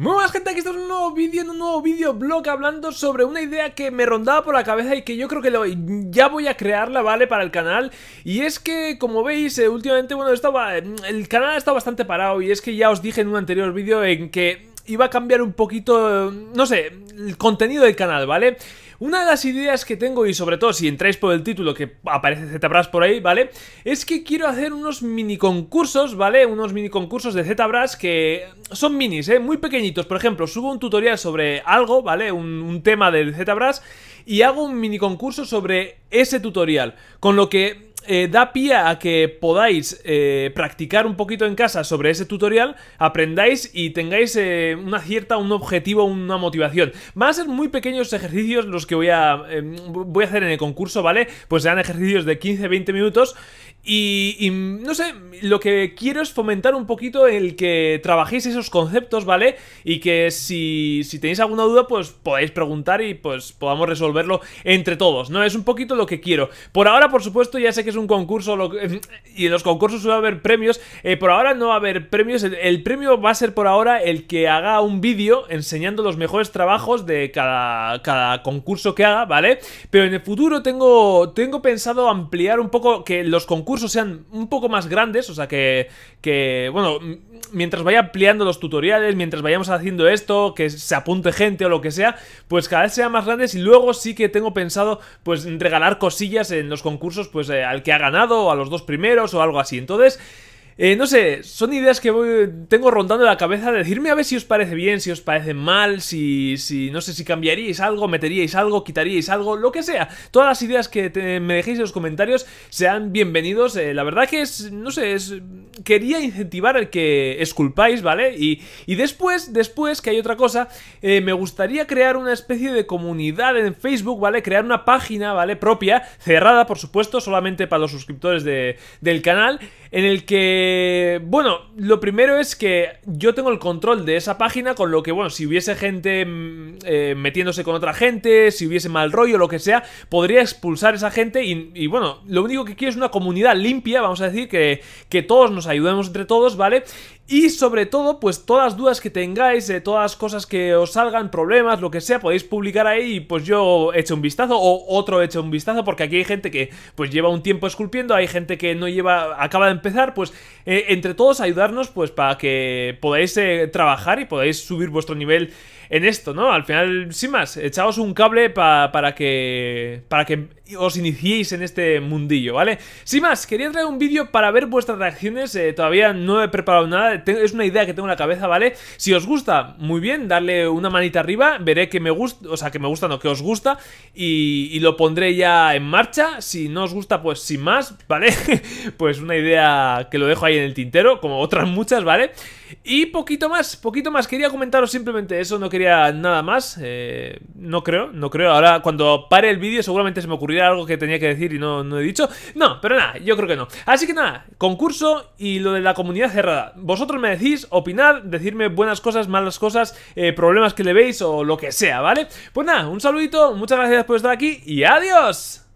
Muy buenas gente, aquí estamos en un nuevo vídeo, en un nuevo vídeo blog hablando sobre una idea que me rondaba por la cabeza y que yo creo que ya voy a crearla, ¿vale? Para el canal Y es que, como veis, eh, últimamente, bueno, estaba, el canal está bastante parado Y es que ya os dije en un anterior vídeo en que iba a cambiar un poquito, no sé, el contenido del canal, ¿vale? Una de las ideas que tengo, y sobre todo si entráis por el título que aparece ZBrush por ahí, ¿vale? Es que quiero hacer unos mini concursos, ¿vale? Unos mini concursos de ZBrush que son minis, ¿eh? Muy pequeñitos. Por ejemplo, subo un tutorial sobre algo, ¿vale? Un, tema del ZBrush y hago un mini concurso sobre ese tutorial. Con lo que eh, da pie a que podáis eh, practicar un poquito en casa sobre ese tutorial, aprendáis y tengáis eh, una cierta, un objetivo, una motivación. Van a ser muy pequeños ejercicios los que voy a, em, voy a hacer en el concurso, ¿vale? Pues serán ejercicios de 15-20 minutos y, no sé, lo que quiero es fomentar un poquito el que trabajéis esos conceptos, ¿vale? Y que si, tenéis alguna duda, pues podéis preguntar y pues podamos resolverlo entre todos, ¿no? Es un poquito lo que quiero. Por ahora, por supuesto, ya sé que es un concurso y en los concursos va a haber premios. Eh, por ahora no va a haber premios. El, premio va a ser por ahora el que haga un vídeo enseñando los mejores trabajos de cada, cada concurso que haga, ¿vale? Pero en el futuro tengo, tengo pensado ampliar un poco que los concursos sean un poco más grandes, o sea que, que bueno, mientras vaya ampliando los tutoriales, mientras vayamos haciendo esto, que se apunte gente o lo que sea, pues cada vez sean más grandes y luego sí que tengo pensado pues regalar cosillas en los concursos pues eh, al que ha ganado o a los dos primeros o algo así. Entonces... Eh, no sé, son ideas que tengo rondando la cabeza. De decirme a ver si os parece bien, si os parece mal, si, si no sé si cambiaríais algo, meteríais algo, quitaríais algo, lo que sea. Todas las ideas que me dejéis en los comentarios sean bienvenidos. Eh, la verdad que es, no sé, es, quería incentivar el que esculpáis, ¿vale? Y, después, después, que hay otra cosa, eh, me gustaría crear una especie de comunidad en Facebook, ¿vale? Crear una página, ¿vale? Propia, cerrada, por supuesto, solamente para los suscriptores del canal, en el que eh, bueno, lo primero es que yo tengo el control de esa página, con lo que, bueno, si hubiese gente mm, eh, metiéndose con otra gente, si hubiese mal rollo, lo que sea, podría expulsar a esa gente y, bueno, lo único que quiero es una comunidad limpia, vamos a decir, que, que todos nos ayudemos entre todos, ¿vale? Y sobre todo, pues todas dudas que tengáis, todas cosas que os salgan, problemas, lo que sea, podéis publicar ahí y pues yo eche un vistazo o otro eche un vistazo, porque aquí hay gente que pues lleva un tiempo esculpiendo, hay gente que no lleva, acaba de empezar, pues eh, entre todos ayudarnos pues para que podáis eh, trabajar y podáis subir vuestro nivel en esto, ¿no? Al final, sin más, echaos un cable para que para que os iniciéis en este mundillo, ¿vale? Sin más, quería traer un vídeo para ver vuestras reacciones, eh, todavía no he preparado nada, es una idea que tengo en la cabeza, ¿vale? Si os gusta, muy bien, darle una manita arriba, veré que me gusta, o sea, que me gusta, no, que os gusta, y, lo pondré ya en marcha, si no os gusta, pues sin más, ¿vale? pues una idea que lo dejo ahí en el tintero, como otras muchas, ¿vale? Y poquito más, poquito más, quería comentaros simplemente eso, no que nada más. Eh, no creo, no creo. Ahora, cuando pare el vídeo, seguramente se me ocurrirá algo que tenía que decir y no, no he dicho. No, pero nada, yo creo que no. Así que nada, concurso y lo de la comunidad cerrada. Vosotros me decís, opinad, decirme buenas cosas, malas cosas, eh, problemas que le veis o lo que sea, ¿vale? Pues nada, un saludito, muchas gracias por estar aquí y adiós.